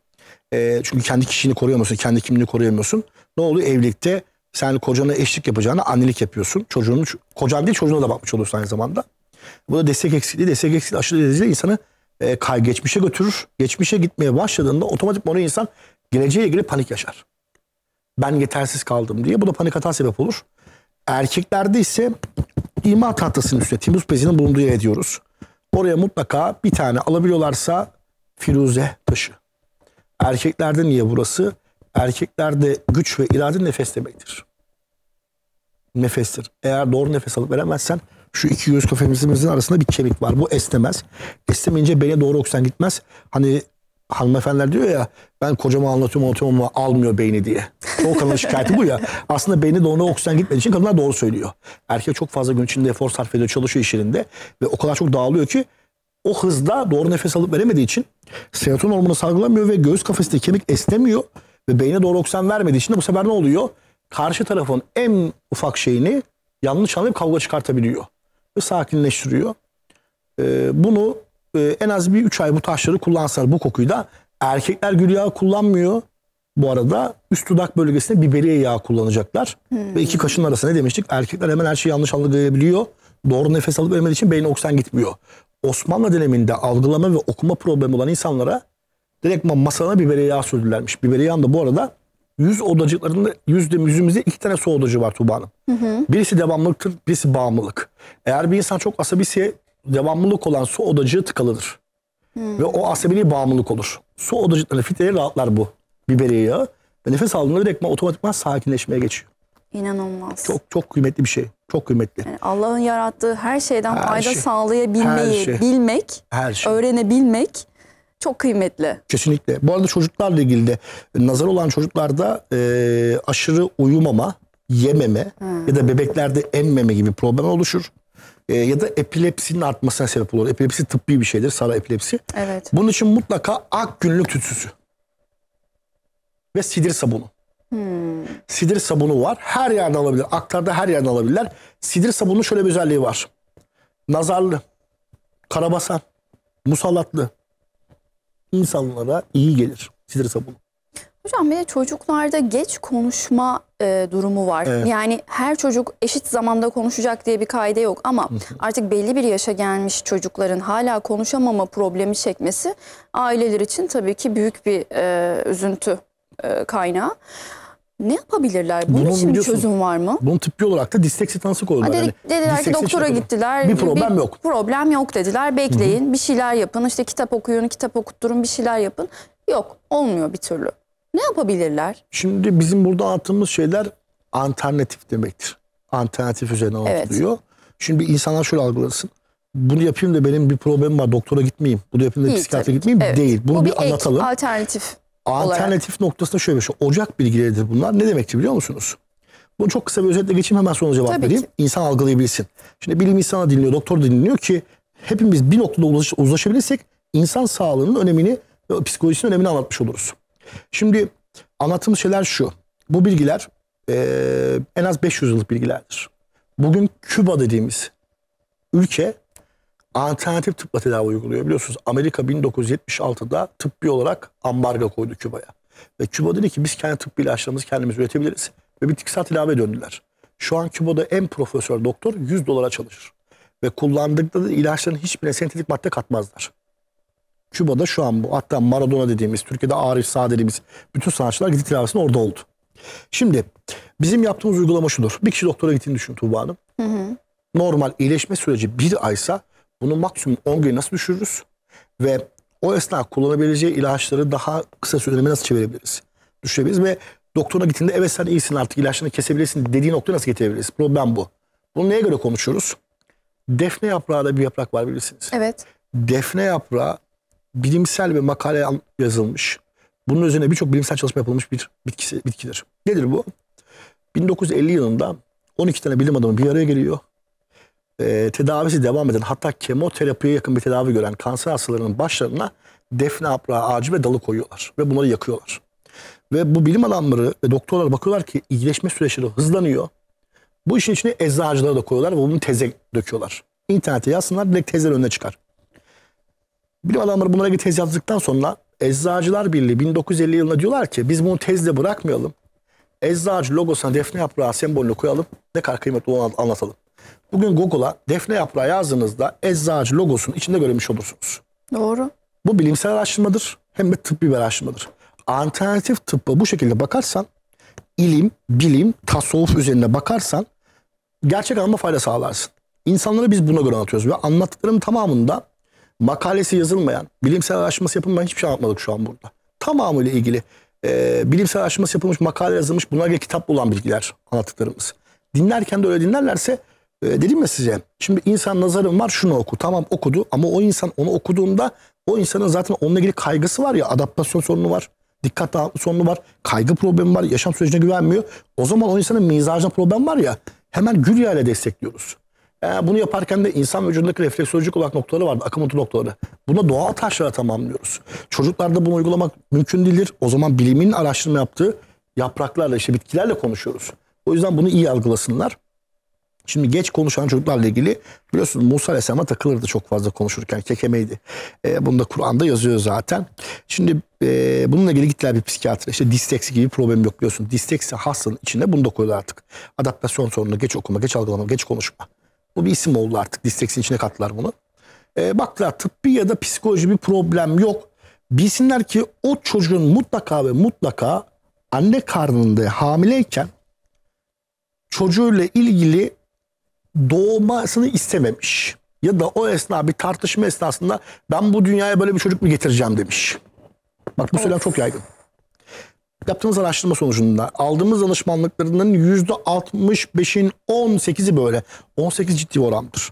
E, çünkü kendi kişini koruyamıyorsun, kendi kimliğini koruyamıyorsun. Ne oluyor? Evlilikte sen kocana eşlik yapacağına annelik yapıyorsun. Çocuğunun, kocan değil çocuğuna da bakmış olursun aynı zamanda. Bu da destek eksikliği. Destek eksikliği aşırı derecede insanı e, kay geçmişe götürür. Geçmişe gitmeye başladığında otomatik onu insan geleceğe ilgili panik yaşar. Ben yetersiz kaldım diye. Bu da panik hata sebep olur. Erkeklerde ise ima tahtasının üstüne timus bezinin bulunduğu yer ediyoruz. Oraya mutlaka bir tane alabiliyorlarsa firuze taşı. Erkeklerde niye burası? erkeklerde güç ve irade nefes demektir. Nefestir. Eğer doğru nefes alıp veremezsen şu iki göğüs kafemizin arasında bir kemik var. Bu esnemez. Esnemeyince beyne doğru oksijen gitmez. Hani hanımefendiler diyor ya ben kocama anlatıyorum anlatıyorum ama almıyor beyni diye. O kadın şikayeti bu ya. Aslında beyni doğru oksijen gitmediği için kadınlar doğru söylüyor. Erkek çok fazla gün içinde efor sarf ediyor çalışıyor işlerinde ve o kadar çok dağılıyor ki o hızda doğru nefes alıp veremediği için serotonin hormonu salgılamıyor ve göğüs kafesindeki kemik esnemiyor ve beyne doğru oksijen vermediği için de bu sefer ne oluyor? Karşı tarafın en ufak şeyini yanlış anlayıp kavga çıkartabiliyor. Ve sakinleştiriyor. Ee, bunu e, en az bir 3 ay bu taşları kullansalar bu kokuyu da erkekler gül yağı kullanmıyor. Bu arada üst dudak bölgesinde biberiye yağı kullanacaklar. Hmm. Ve iki hmm. kaşın arasında ne demiştik? Erkekler hemen her şeyi yanlış algılayabiliyor. Doğru nefes alıp vermediği için beyin oksijen gitmiyor. Osmanlı döneminde algılama ve okuma problemi olan insanlara Direkt masana biberi yağ sürdülermiş. Biberi yağın da bu arada yüz odacıklarında yüzde yüzümüzde iki tane su odacı var Tuğba Hanım. Hı hı. Birisi devamlılıktır, birisi bağımlılık. Eğer bir insan çok asabiyse devamlılık olan su odacığı tıkalıdır. Hı. Ve o asabili bağımlılık olur. Su odacıkları fitreyi rahatlar bu biberi yağı. Ve nefes aldığında direkt otomatikman sakinleşmeye geçiyor. İnanılmaz. Çok çok kıymetli bir şey. Çok kıymetli. Yani Allah'ın yarattığı her şeyden her fayda şey. sağlayabilmeyi her şey. bilmek, her şey. öğrenebilmek çok kıymetli. Kesinlikle. Bu arada çocuklarla ilgili de nazar olan çocuklarda e, aşırı uyumama, yememe hmm. ya da bebeklerde emmeme gibi problem oluşur. E, ya da epilepsinin artmasına sebep olur. Epilepsi tıbbi bir şeydir, sara epilepsi. Evet. Bunun için mutlaka ak günlük tütsüsü ve sidir sabunu. Hmm. Sidir sabunu var. Her yerde alabilir. Aklarda her yerde alabilirler. Sidir sabunun şöyle bir özelliği var. Nazarlı, karabasan, musallatlı, insanlara iyi gelir sidre sabunu. Hocam bir de çocuklarda geç konuşma e, durumu var. Evet. Yani her çocuk eşit zamanda konuşacak diye bir kaide yok ama artık belli bir yaşa gelmiş çocukların hala konuşamama problemi çekmesi aileler için tabii ki büyük bir e, üzüntü e, kaynağı. Ne yapabilirler? Bunun, için bir çözüm var mı? Bunun tıbbi olarak da disteksi tanısı koydular. Dedik, yani, dediler ki doktora şey gittiler. Bir problem bir, yok. Problem yok dediler. Bekleyin Hı-hı. bir şeyler yapın. İşte kitap okuyun, kitap okutturun bir şeyler yapın. Yok olmuyor bir türlü. Ne yapabilirler? Şimdi bizim burada attığımız şeyler alternatif demektir. Alternatif üzerine anlatılıyor. Evet. Şimdi insanlar şöyle algılasın. Bunu yapayım da benim bir problemim var doktora gitmeyeyim. Bunu yapayım da İyi, psikiyatra gitmeyeyim. Evet. Değil. Bunu Bu bir, bir ek, anlatalım. alternatif. Alternatif olarak. noktasında şöyle bir şey, ocak bilgileridir bunlar. Ne demekti biliyor musunuz? Bunu çok kısa bir özetle geçeyim hemen sonra cevap Tabii vereyim. Ki. İnsan algılayabilsin. Şimdi bilim insanı dinliyor, doktor da dinliyor ki hepimiz bir noktada uzlaş, uzlaşabilirsek insan sağlığının önemini ve psikolojisinin önemini anlatmış oluruz. Şimdi anlattığımız şeyler şu. Bu bilgiler e, en az 500 yıllık bilgilerdir. Bugün Küba dediğimiz ülke alternatif tıpla tedavi uyguluyor. Biliyorsunuz Amerika 1976'da tıbbi olarak ambargo koydu Küba'ya. Ve Küba dedi ki biz kendi tıbbi ilaçlarımızı kendimiz üretebiliriz. Ve bitkisel tedaviye döndüler. Şu an Küba'da en profesör doktor 100 dolara çalışır. Ve kullandıkları ilaçların hiçbirine sentetik madde katmazlar. Küba'da şu an bu. Hatta Maradona dediğimiz, Türkiye'de Arif Sağ dediğimiz bütün sanatçılar gidip tedavisinde orada oldu. Şimdi bizim yaptığımız uygulama şudur. Bir kişi doktora gittiğini düşün Tuğba Hanım. Hı hı. Normal iyileşme süreci bir aysa bunu maksimum 10 gün nasıl düşürürüz? Ve o esnada kullanabileceği ilaçları daha kısa sürede nasıl çevirebiliriz? Düşürebiliriz ve doktoruna gittiğinde evet sen iyisin artık ilaçlarını kesebilirsin dediği noktaya nasıl getirebiliriz? Problem bu. Bunu neye göre konuşuyoruz? Defne yaprağı da bir yaprak var bilirsiniz. Evet. Defne yaprağı bilimsel bir makale yazılmış. Bunun üzerine birçok bilimsel çalışma yapılmış bir bitkisi, bitkidir. Nedir bu? 1950 yılında 12 tane bilim adamı bir araya geliyor e, tedavisi devam eden hatta kemoterapiye yakın bir tedavi gören kanser hastalarının başlarına defne yaprağı ağacı ve dalı koyuyorlar ve bunları yakıyorlar. Ve bu bilim adamları ve doktorlar bakıyorlar ki iyileşme süreçleri hızlanıyor. Bu işin içine eczacıları da koyuyorlar ve bunu teze döküyorlar. İnternete yazsınlar direkt tezler önüne çıkar. Bilim adamları bunlara bir tez yazdıktan sonra Eczacılar Birliği 1950 yılında diyorlar ki biz bunu tezle bırakmayalım. Eczacı logosuna defne yaprağı sembolünü koyalım. Ne kadar kıymetli olan anlatalım. Bugün Google'a defne yaprağı yazdığınızda eczacı logosunu içinde görmüş olursunuz. Doğru. Bu bilimsel araştırmadır hem de tıbbi bir araştırmadır. Alternatif tıbba bu şekilde bakarsan ilim, bilim, tasavvuf üzerine bakarsan gerçek anlamda fayda sağlarsın. İnsanları biz buna göre anlatıyoruz ve anlattıklarım tamamında makalesi yazılmayan, bilimsel araştırması yapılmayan hiçbir şey anlatmadık şu an burada. Tamamıyla ilgili e, bilimsel araştırması yapılmış, makale yazılmış, bunlarla kitap bulan bilgiler anlattıklarımız. Dinlerken de öyle dinlerlerse e, dedim mi size şimdi insan nazarım var şunu oku tamam okudu ama o insan onu okuduğunda o insanın zaten onunla ilgili kaygısı var ya adaptasyon sorunu var. Dikkat sorunu var, kaygı problemi var, yaşam sürecine güvenmiyor. O zaman o insanın mizacına problem var ya hemen Gülya ile destekliyoruz. E, bunu yaparken de insan vücudundaki refleksolojik olarak noktaları var, akım otu noktaları. Buna doğal taşlara tamamlıyoruz. Çocuklarda bunu uygulamak mümkün değildir. O zaman bilimin araştırma yaptığı yapraklarla, işte bitkilerle konuşuyoruz. O yüzden bunu iyi algılasınlar. Şimdi geç konuşan çocuklarla ilgili biliyorsunuz Musa Aleyhisselam'a takılırdı çok fazla konuşurken kekemeydi. E, bunu da Kur'an'da yazıyor zaten. Şimdi e, bununla ilgili gittiler bir psikiyatra. İşte disteksi gibi problem yok biliyorsun. Disteksi hastanın içinde bunu da koydu artık. Adaptasyon sorunu, geç okuma, geç algılama, geç konuşma. Bu bir isim oldu artık. Disteksinin içine kattılar bunu. E, baktılar tıbbi ya da psikoloji bir problem yok. Bilsinler ki o çocuğun mutlaka ve mutlaka anne karnında hamileyken çocuğuyla ilgili doğmasını istememiş. Ya da o esna bir tartışma esnasında ben bu dünyaya böyle bir çocuk mu getireceğim demiş. Bak bu söylem çok yaygın. Yaptığımız araştırma sonucunda aldığımız danışmanlıklarının %65'in 18'i böyle. 18 ciddi orandır.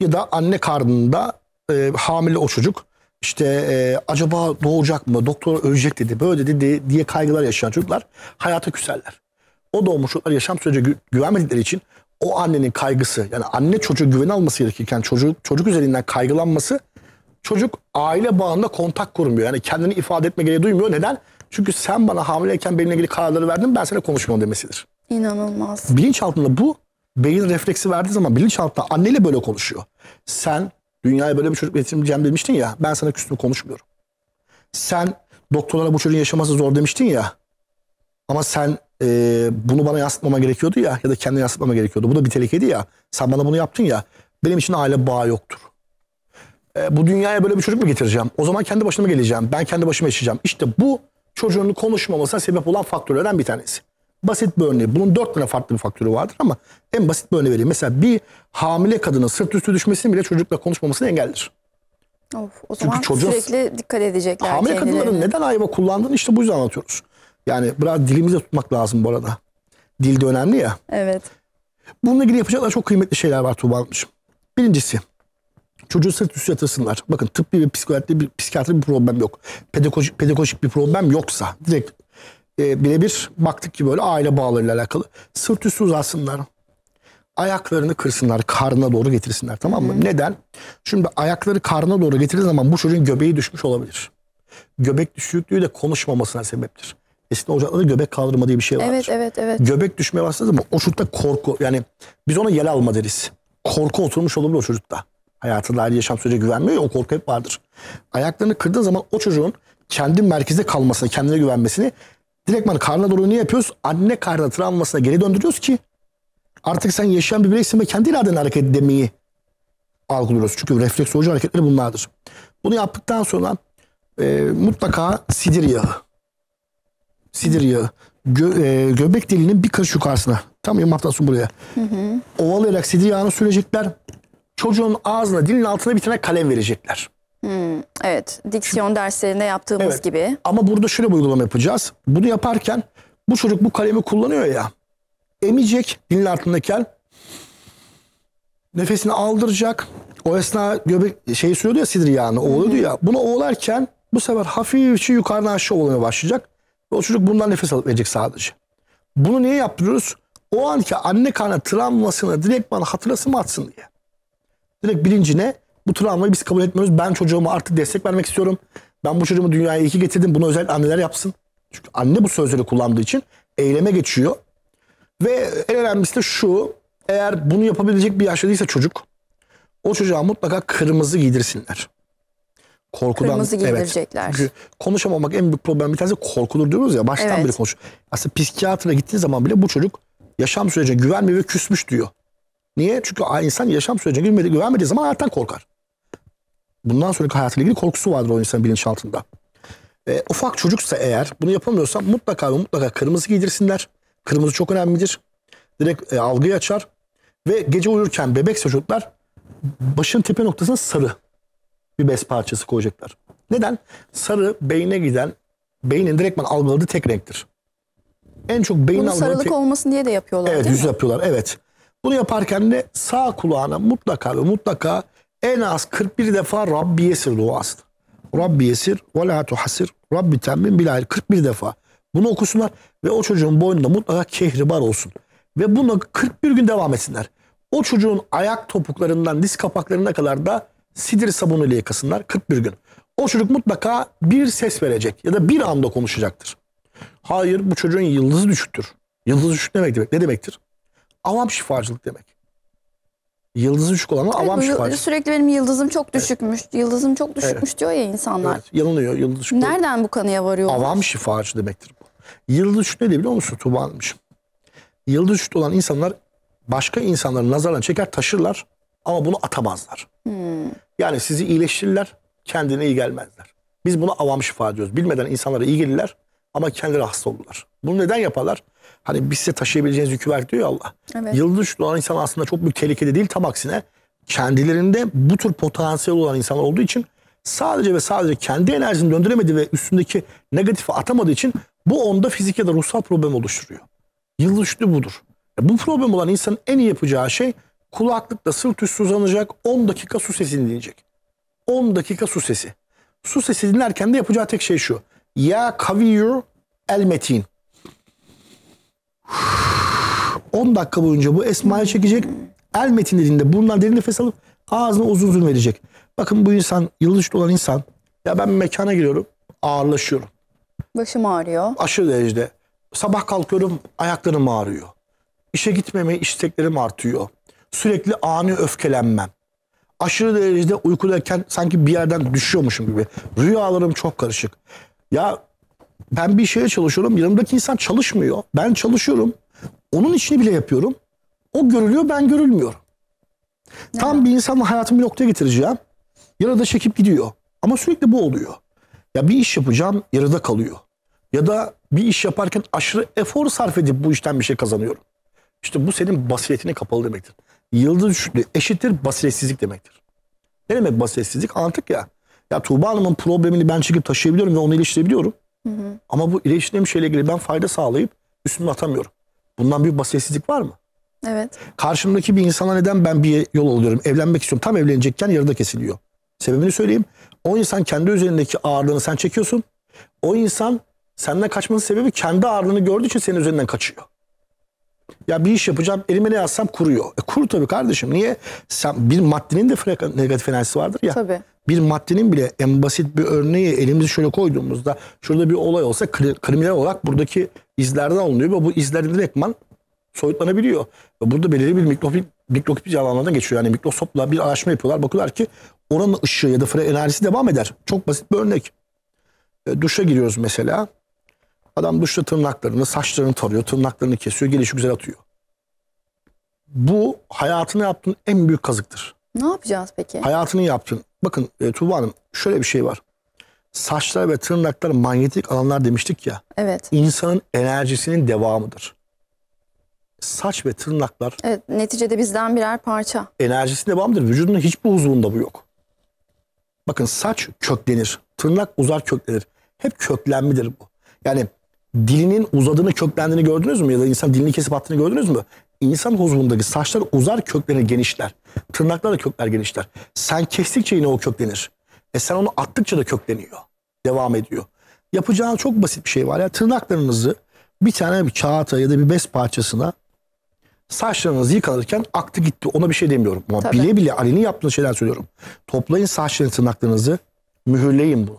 Ya da anne karnında e, hamile o çocuk işte e, acaba doğacak mı doktor ölecek dedi böyle dedi diye kaygılar yaşayan çocuklar hayata küserler. O doğmuş çocuklar yaşam sürece güvenmedikleri için o annenin kaygısı yani anne çocuğu güven alması gerekirken çocuk çocuk üzerinden kaygılanması çocuk aile bağında kontak kurmuyor. Yani kendini ifade etme gereği duymuyor. Neden? Çünkü sen bana hamileyken benimle ilgili kararları verdin ben sana konuşmuyorum demesidir. İnanılmaz. Bilinç altında bu beyin refleksi verdiği zaman bilinç altında anneyle böyle konuşuyor. Sen dünyaya böyle bir çocuk getirmeyeceğim demiştin ya ben sana küstüm konuşmuyorum. Sen doktorlara bu çocuğun yaşaması zor demiştin ya ama sen e, bunu bana yansıtmama gerekiyordu ya ya da kendine yansıtmama gerekiyordu. Bu da bir tehlikeydi ya. Sen bana bunu yaptın ya. Benim için aile bağı yoktur. E, bu dünyaya böyle bir çocuk mu getireceğim? O zaman kendi başıma geleceğim. Ben kendi başıma yaşayacağım. İşte bu çocuğun konuşmamasına sebep olan faktörlerden bir tanesi. Basit bir örneği. Bunun dört tane farklı bir faktörü vardır ama en basit bir örneği vereyim. Mesela bir hamile kadının sırt üstü düşmesini bile çocukla konuşmamasını engeller. Of, o zaman Çünkü çocuğun, sürekli dikkat edecekler Hamile kendilerine. kadınların neden ayva kullandığını işte bu yüzden anlatıyoruz. Yani biraz dilimizi tutmak lazım bu arada. Dil de önemli ya. Evet. Bununla ilgili yapacaklar çok kıymetli şeyler var Tuğba Hanımcığım. Birincisi çocuğu sırt üstü yatırsınlar. Bakın tıbbi ve psikiyatri bir, psikiyatri bir problem yok. Pedagojik, pedagojik bir problem yoksa direkt e, birebir baktık ki böyle aile bağlarıyla alakalı. Sırt üstü uzatsınlar. Ayaklarını kırsınlar, karnına doğru getirsinler tamam mı? Hı. Neden? Şimdi ayakları karnına doğru getirdiği zaman bu çocuğun göbeği düşmüş olabilir. Göbek düşüklüğü de konuşmamasına sebeptir. Eskiden ocaklarda göbek kaldırma diye bir şey vardır. Evet evet evet. Göbek düşmeye başladı ama o çocukta korku yani biz ona yel alma deriz. Korku oturmuş olabilir o çocukta. Hayatında her yaşam sürece güvenmiyor ya o korku hep vardır. Ayaklarını kırdığın zaman o çocuğun kendi merkezde kalmasını, kendine güvenmesini direktman karnına doğru ne yapıyoruz? Anne karnı travmasına geri döndürüyoruz ki artık sen yaşayan bir bireysin ve kendi iradenle hareket edemeyi algılıyoruz. Çünkü refleks hareketleri bunlardır. Bunu yaptıktan sonra e, mutlaka sidir yağı Sidir yağı. Gö, e, göbek deliğinin bir karış yukarısına. Tam yumaktan buraya. Hı hı. Ovalayarak sidir yağını sürecekler. Çocuğun ağzına, dilin altına bir tane kalem verecekler. Hmm, evet, diksiyon Şu, derslerinde yaptığımız evet. gibi. Ama burada şöyle bir uygulama yapacağız. Bunu yaparken bu çocuk bu kalemi kullanıyor ya. Emecek dilin altındaki el. Nefesini aldıracak. O esna göbek şeyi sürüyordu ya sidir yağını. Oğluyordu ya. Bunu ovalarken bu sefer hafifçe yukarıdan aşağı ovalamaya başlayacak o çocuk bundan nefes alıp verecek sadece. Bunu niye yaptırıyoruz? O anki anne karnı travmasını direkt bana hatırası mı atsın diye. Direkt bilinci ne? bu travmayı biz kabul etmiyoruz. Ben çocuğuma artık destek vermek istiyorum. Ben bu çocuğumu dünyaya iyi ki getirdim. Bunu özel anneler yapsın. Çünkü anne bu sözleri kullandığı için eyleme geçiyor. Ve en önemlisi de şu. Eğer bunu yapabilecek bir yaşta değilse çocuk o çocuğa mutlaka kırmızı giydirsinler korkudan kırmızı giydirecekler. Evet, çünkü konuşamamak en büyük problem bir tanesi korkulur diyoruz ya baştan evet. beri konuş. Aslında psikiyatra gittiğin zaman bile bu çocuk yaşam sürecine güvenmiyor ve küsmüş diyor. Niye? Çünkü insan yaşam sürecine güvenmediği, güvenmediği zaman hayattan korkar. Bundan sonraki hayatla ilgili korkusu vardır o insanın bilinçaltında. E, ufak çocuksa eğer bunu yapamıyorsa mutlaka mutlaka kırmızı giydirsinler. Kırmızı çok önemlidir. Direkt e, algıyı açar. Ve gece uyurken bebekse çocuklar başın tepe noktasına sarı bir bez parçası koyacaklar. Neden? Sarı beyne giden, beynin direktman algıladığı tek renktir. En çok beyin Bunu sarılık tek... olmasın diye de yapıyorlar Evet yüz mi? yapıyorlar evet. Bunu yaparken de sağ kulağına mutlaka ve mutlaka en az 41 defa Rabbi yesir duasını. Rabbi yesir ve la tuhasir Rabbi temmin bilahir 41 defa. Bunu okusunlar ve o çocuğun boynunda mutlaka kehribar olsun. Ve bunu 41 gün devam etsinler. O çocuğun ayak topuklarından diz kapaklarına kadar da sidir sabunuyla yıkasınlar 41 gün. O çocuk mutlaka bir ses verecek ya da bir anda konuşacaktır. Hayır bu çocuğun yıldızı düşüktür. Yıldızı düşük demek demek ne demektir? Avam şifacılık demek. Yıldızı düşük olanı evet, avam şifacılık. Sürekli benim yıldızım çok düşükmüş, evet. yıldızım çok düşükmüş evet. diyor ya insanlar. Evet, yanılıyor yıldız düşük. Nereden bu kanıya varıyor? Avam şifacı demektir bu. Yıldız düşük ne de biliyor musun Tuba Hanımcığım? Yıldız düşük olan insanlar başka insanların nazarlarını çeker taşırlar. Ama bunu atamazlar. Hmm. Yani sizi iyileştirirler, kendine iyi gelmezler. Biz buna avam şifa diyoruz. Bilmeden insanlara iyi gelirler ama kendileri hasta olurlar. Bunu neden yaparlar? Hani biz size taşıyabileceğiniz yükü ver diyor ya Allah. Evet. Yıldız doğan insan aslında çok büyük tehlikede değil tam aksine. Kendilerinde bu tür potansiyel olan insanlar olduğu için sadece ve sadece kendi enerjini döndüremediği ve üstündeki negatifi atamadığı için bu onda fizik ya da ruhsal problem oluşturuyor. Yıldız budur. Bu problem olan insanın en iyi yapacağı şey kulaklıkla sırt üstü uzanacak 10 dakika su sesini dinleyecek. 10 dakika su sesi. Su sesi dinlerken de yapacağı tek şey şu. Ya kaviyu el metin. 10 dakika boyunca bu esmayı çekecek. El metin dediğinde bundan derin nefes alıp ağzına uzun uzun verecek. Bakın bu insan, yıldız olan insan. Ya ben mekana giriyorum, ağırlaşıyorum. Başım ağrıyor. Aşırı derecede. Sabah kalkıyorum, ayaklarım ağrıyor. İşe gitmemeye isteklerim artıyor sürekli ani öfkelenmem. Aşırı derecede uykudayken sanki bir yerden düşüyormuşum gibi. Rüyalarım çok karışık. Ya ben bir şeye çalışıyorum. Yanımdaki insan çalışmıyor. Ben çalışıyorum. Onun işini bile yapıyorum. O görülüyor ben görülmüyorum. Evet. Tam bir insanla hayatımı noktaya getireceğim. Yarıda çekip gidiyor. Ama sürekli bu oluyor. Ya bir iş yapacağım yarıda kalıyor. Ya da bir iş yaparken aşırı efor sarf edip bu işten bir şey kazanıyorum. İşte bu senin basiretine kapalı demektir yıldız düşüklüğü eşittir basiretsizlik demektir. Ne demek basiretsizlik? Anlattık ya. Ya Tuğba Hanım'ın problemini ben çekip taşıyabiliyorum ve onu iyileştirebiliyorum. Hı hı. Ama bu iyileştirdiğim şeyle ilgili ben fayda sağlayıp üstüme atamıyorum. Bundan bir basiretsizlik var mı? Evet. Karşımdaki bir insana neden ben bir yol alıyorum? Evlenmek istiyorum. Tam evlenecekken yarıda kesiliyor. Sebebini söyleyeyim. O insan kendi üzerindeki ağırlığını sen çekiyorsun. O insan senden kaçmanın sebebi kendi ağırlığını gördüğü için senin üzerinden kaçıyor. Ya bir iş yapacağım elime ne yazsam kuruyor. E kuru tabii kardeşim. Niye? Sen bir maddenin de negatif enerjisi vardır ya. Tabii. Bir maddenin bile en basit bir örneği elimizi şöyle koyduğumuzda şurada bir olay olsa kriminal olarak buradaki izlerden alınıyor ve bu izler direktman soyutlanabiliyor. Ve burada belirli bir mikrofil mikrokip alanlardan geçiyor. Yani mikroskopla bir araştırma yapıyorlar. Bakıyorlar ki oranın ışığı ya da fre enerjisi devam eder. Çok basit bir örnek. E, duşa giriyoruz mesela. Adam duşta tırnaklarını, saçlarını tarıyor, tırnaklarını kesiyor, gelişi güzel atıyor. Bu hayatını yaptığın en büyük kazıktır. Ne yapacağız peki? Hayatını yaptın. Bakın e, Tuğba Hanım şöyle bir şey var. Saçlar ve tırnaklar manyetik alanlar demiştik ya. Evet. İnsanın enerjisinin devamıdır. Saç ve tırnaklar. Evet neticede bizden birer parça. Enerjisinin devamıdır. Vücudun hiçbir uzvunda bu yok. Bakın saç köklenir. Tırnak uzar köklenir. Hep köklenmedir bu. Yani dilinin uzadığını, köklendiğini gördünüz mü? Ya da insan dilini kesip attığını gördünüz mü? İnsan huzumundaki saçlar uzar, köklerini genişler. Tırnaklar da kökler genişler. Sen kestikçe yine o köklenir. E sen onu attıkça da kökleniyor. Devam ediyor. Yapacağın çok basit bir şey var. Ya tırnaklarınızı bir tane bir kağıta ya da bir bez parçasına saçlarınızı yıkanırken aktı gitti. Ona bir şey demiyorum. Ama Tabii. bile bile aleni yaptığınız şeyler söylüyorum. Toplayın saçlarınızı, tırnaklarınızı. Mühürleyin bunu.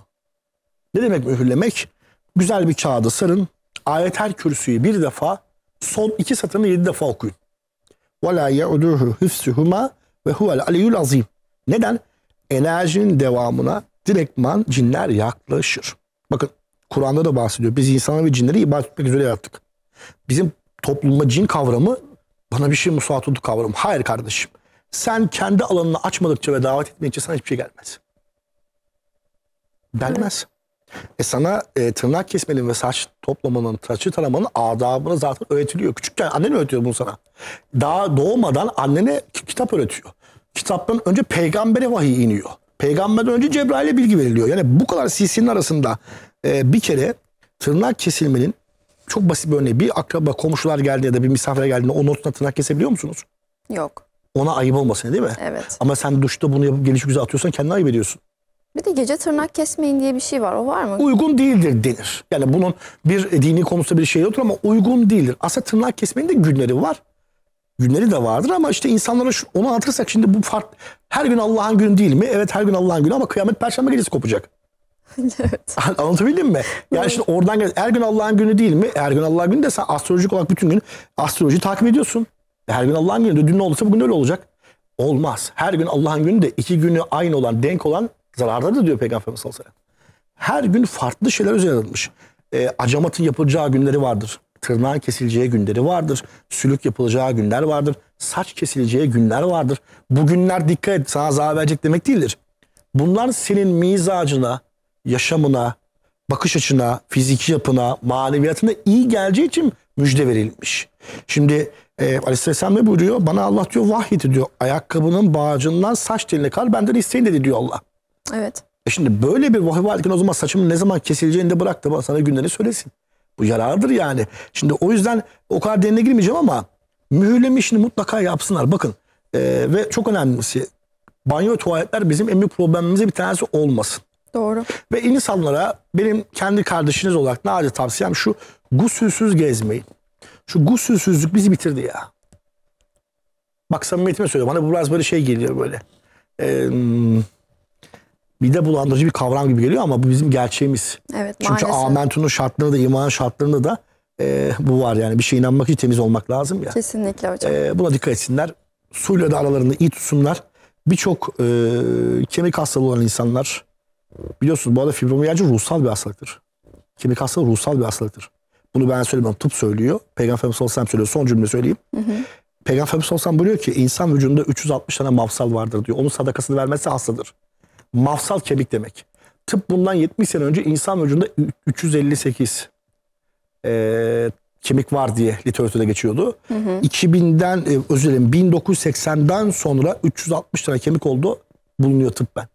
Ne demek mühürlemek? güzel bir kağıda sarın. Ayetel kürsüyü bir defa, son iki satırını yedi defa okuyun. وَلَا يَعُدُوهُ hıfsuhuma ve huvel aleyhül azim. Neden? Enerjinin devamına direktman cinler yaklaşır. Bakın Kur'an'da da bahsediyor. Biz insanları ve cinleri ibadet etmek üzere yarattık. Bizim toplumda cin kavramı bana bir şey musallat oldu kavramı. Hayır kardeşim. Sen kendi alanını açmadıkça ve davet etmeyince sana hiçbir şey gelmez. Gelmez. Evet. E sana e, tırnak kesmenin ve saç toplamanın, saçı taramanın adabını zaten öğretiliyor. Küçükken annen öğretiyor bunu sana. Daha doğmadan annene kitap öğretiyor. Kitaptan önce peygambere vahiy iniyor. Peygamberden önce Cebrail'e bilgi veriliyor. Yani bu kadar sisinin arasında e, bir kere tırnak kesilmenin çok basit bir örneği. Bir akraba, komşular geldi ya da bir misafire geldiğinde o notuna tırnak kesebiliyor musunuz? Yok. Ona ayıp olmasın değil mi? Evet. Ama sen duşta bunu yapıp gelişigüzel atıyorsan kendini ayıp ediyorsun. Bir de gece tırnak kesmeyin diye bir şey var. O var mı? Uygun değildir denir. Yani bunun bir e, dini konusunda bir şey yoktur ama uygun değildir. Aslında tırnak kesmenin de günleri var. Günleri de vardır ama işte insanlara şu, onu anlatırsak şimdi bu fark her gün Allah'ın günü değil mi? Evet her gün Allah'ın günü ama kıyamet perşembe gecesi kopacak. evet. Anlatabildim mi? Yani şimdi oradan her gün Allah'ın günü değil mi? Her gün Allah'ın günü de sen astrolojik olarak bütün gün astroloji takip ediyorsun. Her gün Allah'ın günü de dün ne olursa bugün öyle olacak. Olmaz. Her gün Allah'ın günü de iki günü aynı olan, denk olan zarardadır diyor Peygamberimiz sallallahu aleyhi ve sellem. Her gün farklı şeyler üzerine alınmış. E, acamatın yapılacağı günleri vardır. Tırnağın kesileceği günleri vardır. Sülük yapılacağı günler vardır. Saç kesileceği günler vardır. Bu günler dikkat et sana zarar verecek demek değildir. Bunlar senin mizacına, yaşamına, bakış açına, fiziki yapına, maneviyatına iyi geleceği için müjde verilmiş. Şimdi e, Aleyhisselam ne buyuruyor? Bana Allah diyor vahyedi diyor. Ayakkabının bağcından saç teline kadar benden isteyin dedi diyor Allah. Evet. E şimdi böyle bir vahiy varken o zaman saçımın ne zaman kesileceğini de bırak da sana günleri söylesin. Bu yarardır yani. Şimdi o yüzden o kadar derine girmeyeceğim ama mühürleme işini mutlaka yapsınlar. Bakın e, ve çok önemlisi banyo tuvaletler bizim en büyük problemimize bir tanesi olmasın. Doğru. Ve insanlara benim kendi kardeşiniz olarak nadir tavsiyem şu gusülsüz gezmeyin. Şu gusülsüzlük bizi bitirdi ya. Bak samimiyetime söylüyorum. Bana bu biraz böyle şey geliyor böyle. Eee bir mide bulandırıcı bir kavram gibi geliyor ama bu bizim gerçeğimiz. Evet, Çünkü maalesef. amentunun şartlarında da imanın şartlarında da e, bu var yani bir şey inanmak için temiz olmak lazım ya. Kesinlikle hocam. E, buna dikkat etsinler. Suyla da aralarında iyi tutsunlar. Birçok e, kemik hastalığı olan insanlar biliyorsunuz bu arada fibromiyacı ruhsal bir hastalıktır. Kemik hastalığı ruhsal bir hastalıktır. Bunu ben söylemiyorum. Tıp söylüyor. Peygamber Efendimiz Aleyhisselam söylüyor. Son cümle söyleyeyim. Hı hı. Aleyhisselam buyuruyor ki insan vücudunda 360 tane mafsal vardır diyor. Onun sadakasını vermezse hastadır. Mafsal kemik demek. Tıp bundan 70 sene önce insan vücudunda 358 e, kemik var diye literatürde geçiyordu. Hı hı. 2000'den e, özür dilerim 1980'den sonra 360 tane kemik oldu bulunuyor tıbben.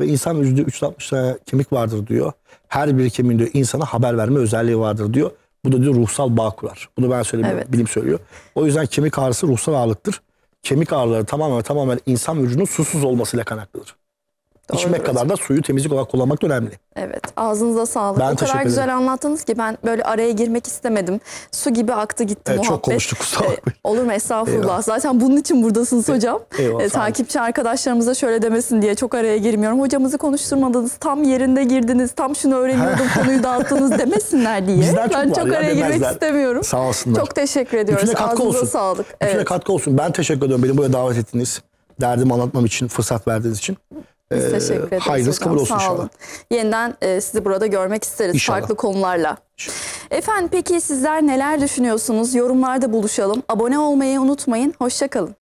Ve insan vücudunda 360 tane kemik vardır diyor. Her bir kemiğin diyor insana haber verme özelliği vardır diyor. Bu da diyor ruhsal bağ kurar. Bunu ben söylemiyorum. Evet. Bilim söylüyor. O yüzden kemik ağrısı ruhsal ağırlıktır. Kemik ağrıları tamamen tamamen insan vücudunun susuz olmasıyla kanaklıdır. Doğrudur İçmek kadar da suyu temizlik olarak kullanmak da önemli. Evet ağzınıza sağlık. Ben o kadar güzel ederim. anlattınız ki ben böyle araya girmek istemedim. Su gibi aktı gitti evet, muhabbet. Çok konuştuk kusura e, Olur mu estağfurullah. Eyvallah. Zaten bunun için buradasınız e, hocam. Eyvallah, e, takipçi arkadaşlarımıza şöyle demesin diye çok araya girmiyorum. Hocamızı konuşturmadınız tam yerinde girdiniz tam şunu öğreniyordum konuyu dağıttınız demesinler diye. Bizden çok ben çok araya demezler. girmek istemiyorum. Sağ olsunlar. Çok teşekkür ediyoruz. Bütüne katkı ağzınıza olsun. sağlık. Bütüne evet. katkı olsun. Ben teşekkür ediyorum beni buraya davet ettiniz. Derdimi anlatmam için fırsat verdiğiniz için. Biz ee, teşekkür ederiz hayrınız kabul olsun Sağ olun. Yeniden e, sizi burada görmek isteriz İnşallah. farklı konularla. Efendim peki sizler neler düşünüyorsunuz? Yorumlarda buluşalım. Abone olmayı unutmayın. Hoşçakalın.